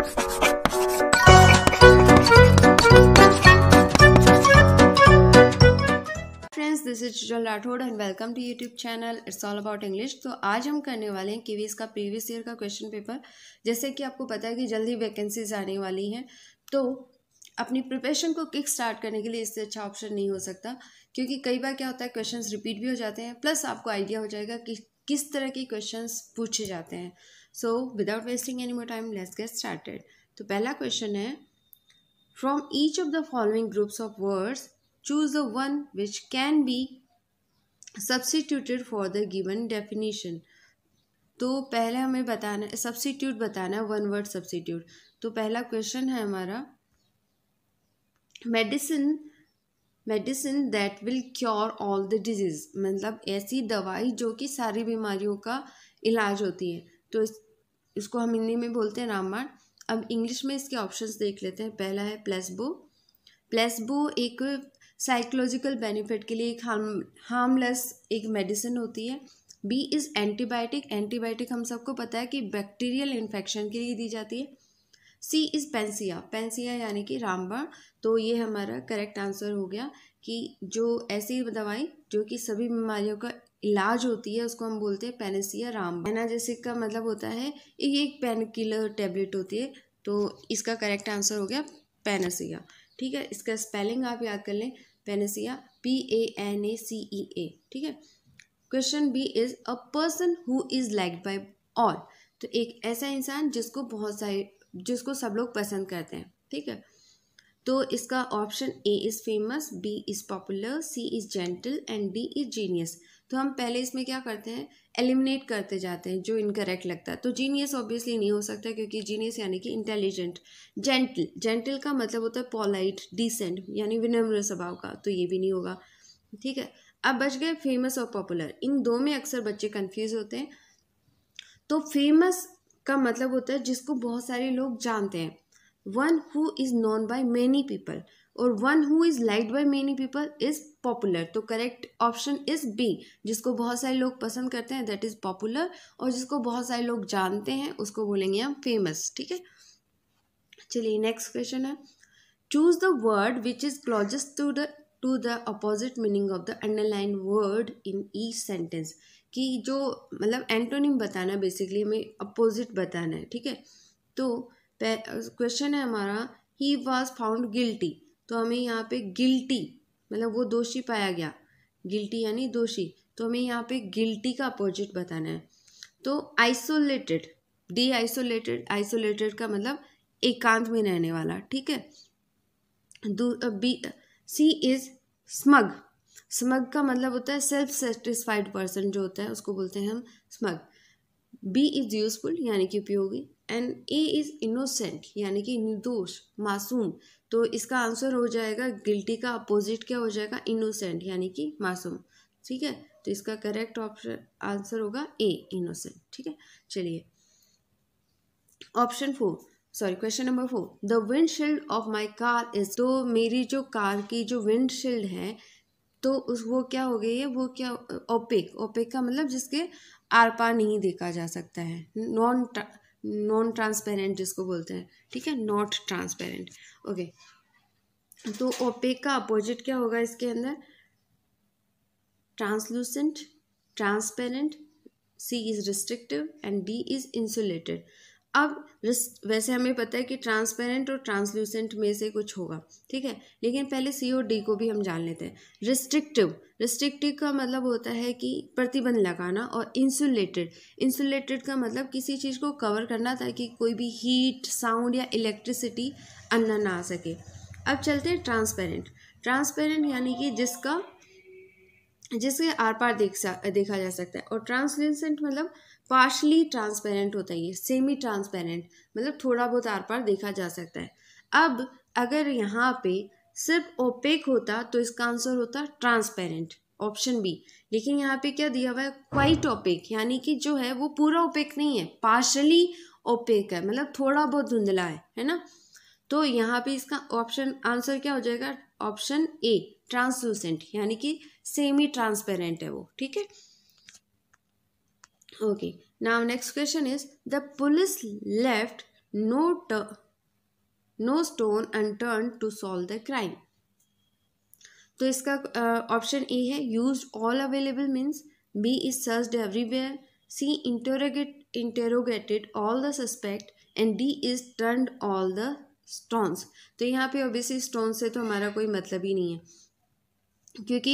This is Rathore and welcome to YouTube channel it's all about English तो आज हम करने वाले हैं कीवीज का प्रीवियस ईयर का क्वेश्चन पेपर जैसे कि आपको पता है कि जल्दी वैकेंसीज आने वाली हैं तो अपनी प्रिपरेशन को किक स्टार्ट करने के लिए इससे अच्छा ऑप्शन नहीं हो सकता क्योंकि कई बार क्या होता है क्वेश्चन रिपीट भी हो जाते हैं प्लस आपको आइडिया हो जाएगा कि किस तरह के क्वेश्चंस पूछे जाते हैं so without wasting any more time let's get started तो पहला क्वेश्चन है from each of the following groups of words choose the one which can be substituted for the given definition तो पहले हमें बताना सब्सिट्यूट बताना है वन वर्ड सब्सिट्यूट तो पहला क्वेश्चन है हमारा medicine medicine that will cure all the diseases मतलब ऐसी दवाई जो कि सारी बीमारियों का इलाज होती है तो इस, इसको हम हिंदी में बोलते हैं रामबाण अब इंग्लिश में इसके ऑप्शंस देख लेते हैं पहला है प्लेसबो प्लेसबो एक साइकोलॉजिकल बेनिफिट के लिए एक हार्म हार्मलेस एक मेडिसिन होती है बी इज़ एंटीबायोटिक एंटीबायोटिक हम सबको पता है कि बैक्टीरियल इन्फेक्शन के लिए दी जाती है सी इज़ पेंसिया पेंसिया यानी कि रामबाण तो ये हमारा करेक्ट आंसर हो गया कि जो ऐसी दवाई जो कि सभी बीमारियों का इलाज होती है उसको हम बोलते हैं पेनेसिया राम एनाजेसिक का मतलब होता है एक एक पेन किलर टेबलेट होती है तो इसका करेक्ट आंसर हो गया पेनेसिया ठीक है इसका स्पेलिंग आप याद कर लें panacea P A N A C E A ठीक है question B is a person who is like by all तो एक ऐसा इंसान जिसको बहुत सारे जिसको सब लोग पसंद करते हैं ठीक है तो इसका option A is famous B is popular C is gentle and D is genius तो हम पहले इसमें क्या करते हैं एलिमिनेट करते जाते हैं जो इनकरेक्ट लगता है तो जीनियस ऑब्वियसली नहीं हो सकता क्योंकि जीनियस यानी कि इंटेलिजेंट जेंटल जेंटल का मतलब होता है पोलाइट डिसेंट यानी विनम्र स्वभाव का तो ये भी नहीं होगा ठीक है अब बच गए फेमस और पॉपुलर इन दो में अक्सर बच्चे कन्फ्यूज़ होते हैं तो फेमस का मतलब होता है जिसको बहुत सारे लोग जानते हैं one who is known by many people और one who is like by many people is popular तो करेक्ट ऑप्शन इज़ बी जिसको बहुत सारे लोग पसंद करते हैं दैट इज़ पॉपुलर और जिसको बहुत सारे लोग जानते हैं उसको बोलेंगे हम फेमस ठीक है चलिए नेक्स्ट क्वेश्चन है choose the word which is closest to the to the opposite meaning of the underline word in each sentence कि जो मतलब एंटोनिम बताना बेसिकली हमें अपोजिट बताना है ठीक है तो क्वेश्चन है हमारा ही वॉज फाउंड गिल्टी तो हमें यहाँ पे गिल्टी मतलब वो दोषी पाया गया गिल्टी यानी दोषी तो हमें यहाँ पे गिल्टी का अपोजिट बताना है तो आइसोलेटेड डी आइसोलेटेड आइसोलेटेड का मतलब एकांत में रहने वाला ठीक है दू B C is smug smug का मतलब होता है सेल्फ सेटिस्फाइड पर्सन जो होता है उसको बोलते हैं हम स्मग बी इज़ यूजफुल यानी कि उपयोगी एंड ए इज़ इनोसेंट यानी कि निर्दोष मासूम तो इसका आंसर हो जाएगा गिल्टी का अपोजिट क्या हो जाएगा इनोसेंट यानी कि मासूम ठीक है तो इसका करेक्ट ऑप्शन आंसर होगा ए इनोसेंट ठीक है चलिए option four sorry question number four the windshield of my car is तो मेरी जो कार की जो विंडशील्ड है तो उस वो क्या हो गई है वो क्या ओपेक ओपेक का मतलब जिसके आर पार नहीं देखा जा सकता है नॉन नॉन ट्रांसपेरेंट जिसको बोलते हैं ठीक है नॉट ट्रांसपेरेंट ओके तो ओपेक का अपोजिट क्या होगा इसके अंदर translucent transparent C is restrictive and D is insulated अब वैसे हमें पता है कि ट्रांसपेरेंट और ट्रांसल्यूसेंट में से कुछ होगा ठीक है लेकिन पहले सी और डी को भी हम जान लेते हैं रिस्ट्रिक्टिव रिस्ट्रिक्टिव का मतलब होता है कि प्रतिबंध लगाना और इंसुलेटेड इंसुलेटेड का मतलब किसी चीज़ को कवर करना ताकि कोई भी हीट साउंड या इलेक्ट्रिसिटी अंदर ना आ सके अब चलते हैं ट्रांसपेरेंट ट्रांसपेरेंट यानी कि जिसका जिसके आर पार देख सा देखा जा सकता है और ट्रांसल्यूसेंट मतलब पार्शली ट्रांसपेरेंट होता है ये सेमी ट्रांसपेरेंट मतलब थोड़ा बहुत आर पार देखा जा सकता है अब अगर यहाँ पे सिर्फ ओपेक होता तो इसका आंसर होता ट्रांसपेरेंट ऑप्शन बी लेकिन यहाँ पे क्या दिया हुआ है क्वाइट ओपेक यानी कि जो है वो पूरा ओपेक नहीं है पार्शली ओपेक है मतलब थोड़ा बहुत धुंधला है है ना तो यहाँ पे इसका ऑप्शन आंसर क्या हो जाएगा ऑप्शन ए ट्रांसलूसेंट यानी कि सेमी ट्रांसपेरेंट है वो ठीक है okay now next question is the police left no no stone unturned to solve the crime तो इसका ऑप्शन ए है use all available means B is search everywhere C interrogate interrogated all the suspect and D is turn all the stones तो यहाँ पे obviously stone से तो हमारा कोई मतलब ही नहीं है क्योंकि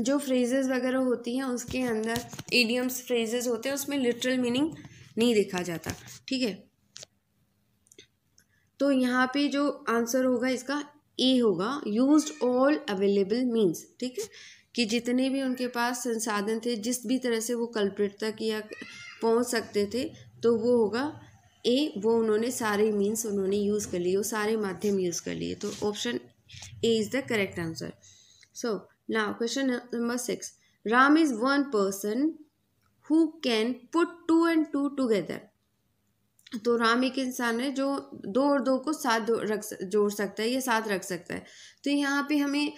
जो फ्रेजेस वगैरह होती हैं उसके अंदर एडियम्स फ्रेजेस होते हैं उसमें लिटरल मीनिंग नहीं देखा जाता ठीक है तो यहाँ पे जो आंसर होगा इसका ए होगा यूज ऑल अवेलेबल मीन्स ठीक है कि जितने भी उनके पास संसाधन थे जिस भी तरह से वो कल्प्रेट तक या पहुँच सकते थे तो वो होगा ए वो उन्होंने सारे मीन्स उन्होंने यूज़ कर लिए वो सारे माध्यम यूज़ कर लिए तो option A is the correct answer so Now, question number six. Ram is one person who can put two and two together. तो राम एक इंसान है जो दो और दो को साथ रख जोड़ सकता है या साथ रख सकता है तो यहाँ पे हमें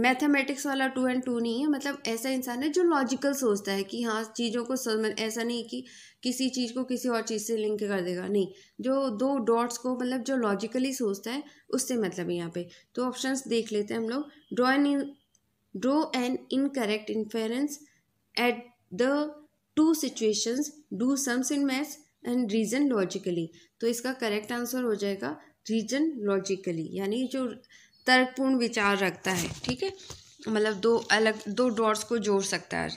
मैथमेटिक्स uh, वाला टू एंड टू नहीं है मतलब ऐसा इंसान है जो लॉजिकल सोचता है कि हाँ चीज़ों को समझ ऐसा नहीं कि किसी चीज़ को किसी और चीज़ से लिंक कर देगा नहीं जो दो डॉट्स को मतलब जो लॉजिकली सोचता है उससे मतलब यहाँ पे तो ऑप्शंस देख लेते हैं हम लोग draw an draw an incorrect inference at the two situations do sums in maths and reason logically तो इसका करेक्ट आंसर हो जाएगा रीजन लॉजिकली यानी जो तर्कपूर्ण विचार रखता है ठीक है मतलब दो अलग दो डॉट्स को जोड़ सकता है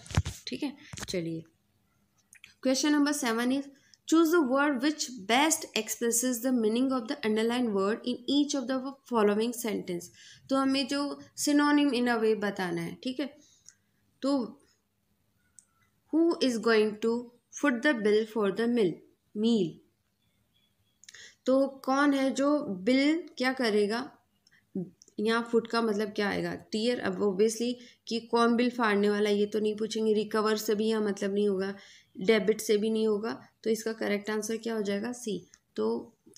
ठीक है चलिए question number seven is Choose the word which best expresses the meaning of the underlined word in each of the following sentence. तो हमें जो synonym in a way बताना है ठीक है तो who is going to foot the bill for the meal meal तो कौन है जो bill क्या करेगा यहाँ फुट का मतलब क्या आएगा टीयर अब ओबियसली कि कौन बिल फाड़ने वाला ये तो नहीं पूछेंगे रिकवर से भी यहाँ मतलब नहीं होगा डेबिट से भी नहीं होगा तो इसका करेक्ट आंसर क्या हो जाएगा सी तो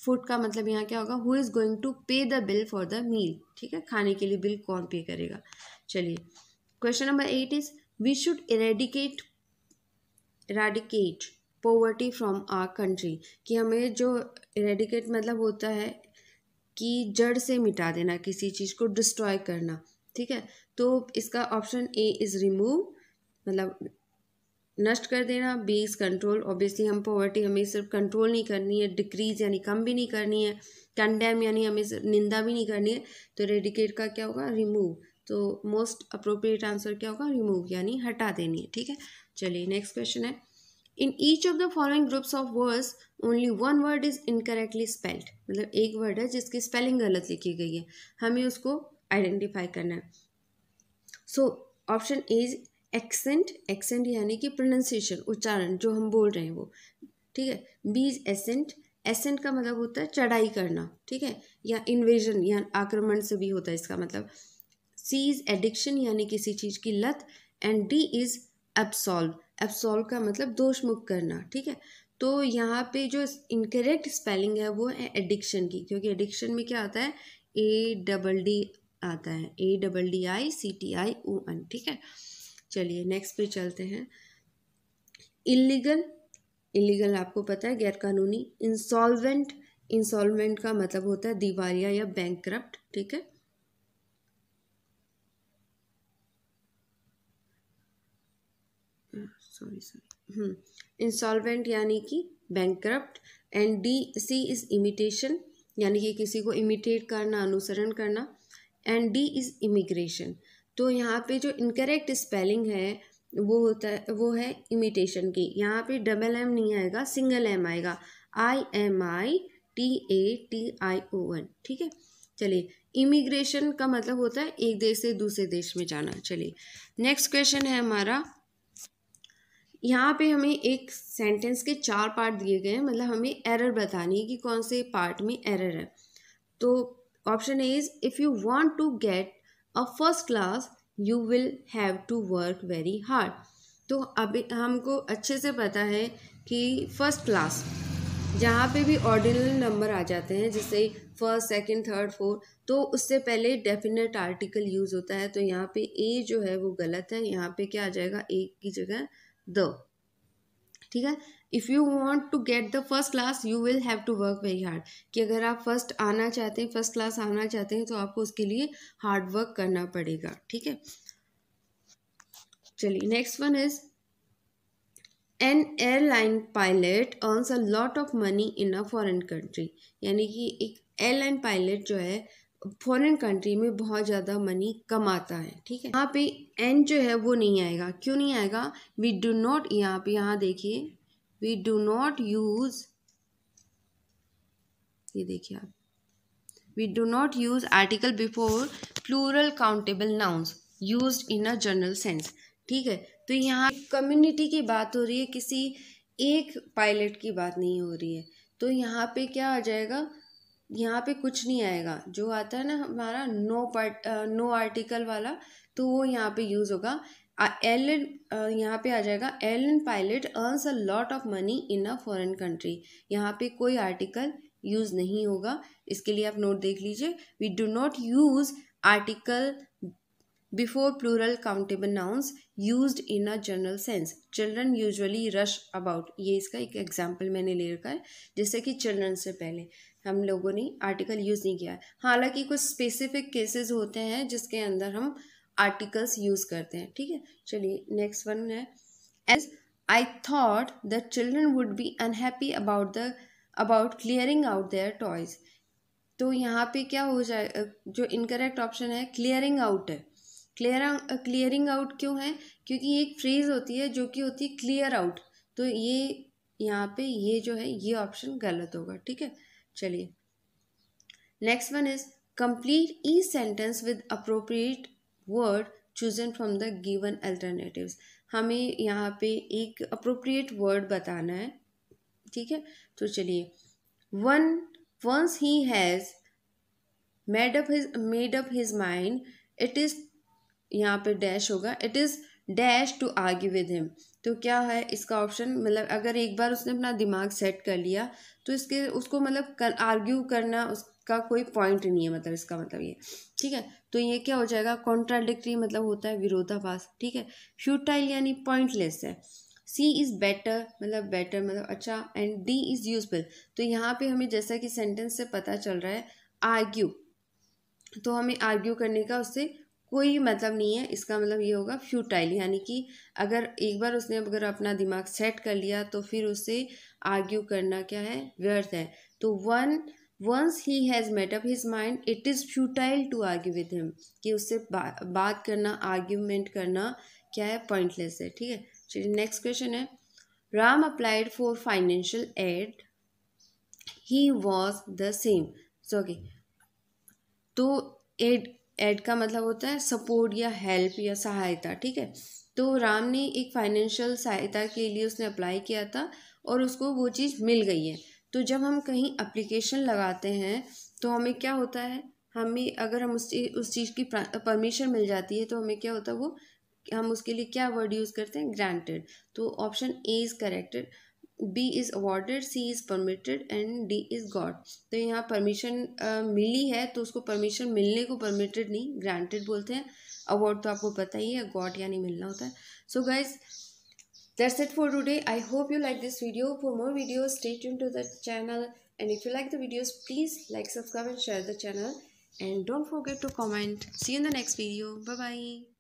फूड का मतलब यहाँ क्या होगा who is going to pay the bill for the meal ठीक है खाने के लिए बिल कौन पे करेगा चलिए question number eight is we should eradicate eradicate poverty from our country कि हमें जो इरेडिकेट मतलब होता है कि जड़ से मिटा देना किसी चीज़ को डिस्ट्रॉय करना ठीक है तो इसका ऑप्शन ए इज़ रिमूव मतलब नष्ट कर देना बी इज़ कंट्रोल ऑब्वियसली हम पॉवर्टी हमें सिर्फ कंट्रोल नहीं करनी है डिक्रीज यानी कम भी नहीं करनी है कंडेम यानी हमें निंदा भी नहीं करनी है तो रेडिकेट का क्या होगा रिमूव तो मोस्ट अप्रोप्रिएट आंसर क्या होगा रिमूव यानी हटा देनी है ठीक है चलिए नेक्स्ट क्वेश्चन है in each of the following groups of words only one word is incorrectly spelled मतलब एक वर्ड है जिसकी स्पेलिंग गलत लिखी गई है हमें उसको आइडेंटिफाई करना है so option is accent accent यानी कि प्रोनाउंसिएशन उच्चारण जो हम बोल रहे हैं वो ठीक है बीज एसेंट एसेंट का मतलब होता है चढ़ाई करना ठीक है या इन्वेजन या आक्रमण से भी होता है इसका मतलब सी इज एडिक्शन यानी किसी चीज़ की लत and D is absolve absolve का मतलब दोष मुक्त करना ठीक है तो यहाँ पे जो इनकरेक्ट स्पेलिंग है वो है एडिक्शन की क्योंकि एडिक्शन में क्या आता है ए डबल डी आता है A double D I C T I O N ठीक है चलिए नेक्स्ट पे चलते हैं इलीगल इलीगल आपको पता है गैरकानूनी इंसॉल्वेंट इंसॉल्वेंट का मतलब होता है दिवालिया या बैंक ठीक है सॉरी सॉरी इंसॉल्वेंट यानी कि bank and D C is imitation यानी कि किसी को इमिटेट करना अनुसरण करना एंड डी इज इमिग्रेशन तो यहाँ पे जो इनकरेक्ट स्पेलिंग है वो होता है वो है इमिटेशन की यहाँ पे डबल एम नहीं आएगा सिंगल एम आएगा I M I T A T I O N ठीक है चलिए इमिग्रेशन का मतलब होता है एक देश से दूसरे देश में जाना चलिए नेक्स्ट क्वेश्चन है हमारा यहाँ पे हमें एक सेंटेंस के चार पार्ट दिए गए हैं मतलब हमें एरर बतानी है कि कौन से पार्ट में एरर है तो option A is if you want to get or first class you will have to work very hard तो अभी हमको अच्छे से पता है कि फर्स्ट क्लास जहाँ पे भी ऑर्डिनल नंबर आ जाते हैं जैसे फर्स्ट सेकंड थर्ड फोर्थ तो उससे पहले डेफिनेट आर्टिकल यूज़ होता है तो यहाँ पे ए जो है वो गलत है यहाँ पे क्या आ जाएगा ए की जगह द ठीक है if you want to get the first class you will have to work very hard कि अगर आप फर्स्ट आना चाहते हैं फर्स्ट क्लास आना चाहते हैं तो आपको उसके लिए हार्ड वर्क करना पड़ेगा ठीक है चलिए next one is an airline pilot earns a lot of money in a foreign country यानी कि एक एयरलाइन पायलट जो है फॉरेन कंट्री में बहुत ज़्यादा मनी कमाता है ठीक है यहाँ पे एन जो है वो नहीं आएगा क्यों नहीं आएगा वी डू नॉट यहाँ पे यहाँ देखिए वी डू नॉट यूज़ ये देखिए आप we do not use article before plural countable nouns use in a general sense ठीक है तो यहाँ कम्युनिटी की बात हो रही है किसी एक पायलट की बात नहीं हो रही है तो यहाँ पे क्या आ जाएगा यहाँ पे कुछ नहीं आएगा जो आता है ना हमारा नो पार्ट नो आर्टिकल वाला तो वो यहाँ पे यूज़ होगा एल यहाँ पे आ जाएगा airline pilot earns a lot of money in a foreign country यहाँ पे कोई आर्टिकल यूज़ नहीं होगा इसके लिए आप नोट देख लीजिए we do not use article before plural countable nouns use in a general sense children usually rush about ये इसका एक एग्जाम्पल मैंने ले रखा है जैसे कि चिल्ड्रन से पहले हम लोगों ने आर्टिकल यूज़ नहीं किया है हालांकि कुछ स्पेसिफिक केसेस होते हैं जिसके अंदर हम आर्टिकल्स यूज़ करते हैं ठीक है चलिए नेक्स्ट वन है as I thought the children would be unhappy about the about clearing out their toys तो यहाँ पे क्या हो जाए जो इनकरेक्ट ऑप्शन है क्लियरिंग आउट है क्लियर क्लियरिंग आउट क्यों है क्योंकि एक फ्रेज़ होती है जो कि होती है क्लियर आउट तो ये यहाँ पे ये जो है ये ऑप्शन गलत होगा ठीक है चलिए next one is complete the sentence with appropriate word chosen from the given alternatives हमें यहाँ पे एक अप्रोप्रिएट वर्ड बताना है ठीक है तो चलिए one once he has made up his made up his mind it is यहाँ पे डैश होगा it is dash to argue with him तो क्या है इसका ऑप्शन मतलब अगर एक बार उसने अपना दिमाग सेट कर लिया तो इसके उसको मतलब कर, आर्ग्यू करना उसका कोई पॉइंट नहीं है मतलब इसका मतलब ये ठीक है तो ये क्या हो जाएगा कॉन्ट्राडिक्टी मतलब होता है विरोधाभास ठीक है फ्यूटाइल यानी पॉइंटलेस है सी इज़ बेटर मतलब बेटर मतलब अच्छा एंड डी इज़ यूजफुल तो यहाँ पे हमें जैसा कि सेंटेंस से पता चल रहा है आर्ग्यू तो हमें आर्ग्यू करने का उससे कोई मतलब नहीं है इसका मतलब ये होगा फ्यूटाइल यानी कि अगर एक बार उसने अगर अपना दिमाग सेट कर लिया तो फिर उसे आर्ग्यू करना क्या है व्यर्थ है तो one once he has made up his mind it is futile to argue with him कि उससे बा, बात करना आर्ग्यूमेंट करना क्या है पॉइंटलेस है ठीक है चलिए नेक्स्ट क्वेश्चन है Ram applied for financial aid he was the same so okay तो एड एड का मतलब होता है सपोर्ट या हेल्प या सहायता ठीक है तो राम ने एक फाइनेंशियल सहायता के लिए उसने अप्लाई किया था और उसको वो चीज़ मिल गई है तो जब हम कहीं अप्लीकेशन लगाते हैं तो हमें क्या होता है हमें अगर हम उस उस चीज़ की परमिशन मिल जाती है तो हमें क्या होता है वो हम उसके लिए क्या वर्ड यूज़ करते हैं ग्रांटेड तो option A is corrected B is awarded C is permitted and D is god तो यहाँ परमिशन मिली है तो उसको परमिशन मिलने को परमिटेड नहीं ग्रांटेड बोलते हैं अवार्ड तो आपको पता ही है गॉड यानी मिलना होता है so guys that's it for today I hope you like this video for more video stay tune to the channel and if you like the videos please like subscribe and share the channel and don't forget to comment see in the next video by